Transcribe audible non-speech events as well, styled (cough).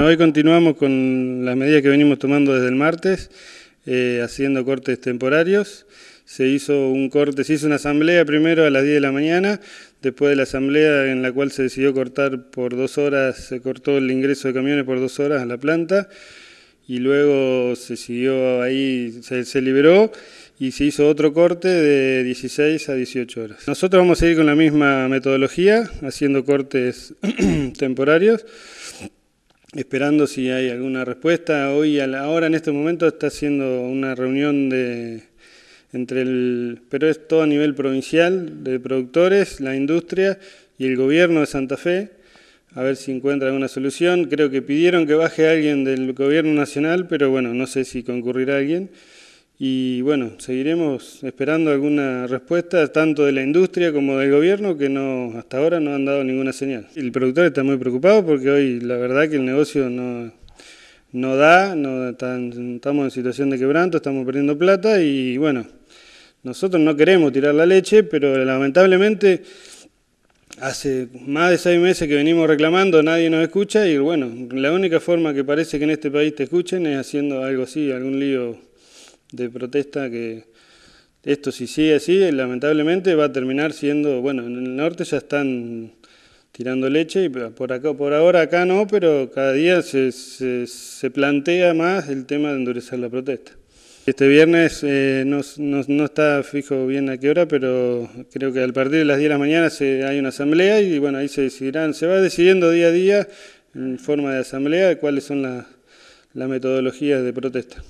Hoy continuamos con las medidas que venimos tomando desde el martes, eh, haciendo cortes temporarios. Se hizo un corte, se hizo una asamblea primero a las 10 de la mañana, después de la asamblea en la cual se decidió cortar por dos horas, se cortó el ingreso de camiones por dos horas a la planta y luego se siguió ahí, se, se liberó y se hizo otro corte de 16 a 18 horas. Nosotros vamos a seguir con la misma metodología, haciendo cortes (clears throat) temporarios esperando si hay alguna respuesta. Hoy, a la, ahora en este momento, está haciendo una reunión de entre el, pero es todo a nivel provincial, de productores, la industria y el gobierno de Santa Fe, a ver si encuentra alguna solución. Creo que pidieron que baje alguien del gobierno nacional, pero bueno, no sé si concurrirá alguien. Y bueno, seguiremos esperando alguna respuesta, tanto de la industria como del gobierno, que no hasta ahora no han dado ninguna señal. El productor está muy preocupado porque hoy la verdad que el negocio no, da, no, estamos en situación de quebranto, estamos perdiendo plata y bueno, nosotros no queremos tirar la leche, pero lamentablemente hace más de seis meses que venimos reclamando, nadie nos escucha y bueno, la única forma que parece que en este país te escuchen es haciendo algo así, algún lío de protesta que esto si sigue así, lamentablemente va a terminar siendo, bueno, en el norte ya están tirando leche y por acá por ahora acá no, pero cada día se, se, plantea más el tema de endurecer la protesta. Este viernes eh, no, está fijo bien a qué hora, pero creo que al partir de las 10 de la mañana se, hay una asamblea y bueno, ahí se decidirán, se va decidiendo día a día en forma de asamblea cuáles son las metodologías de protesta.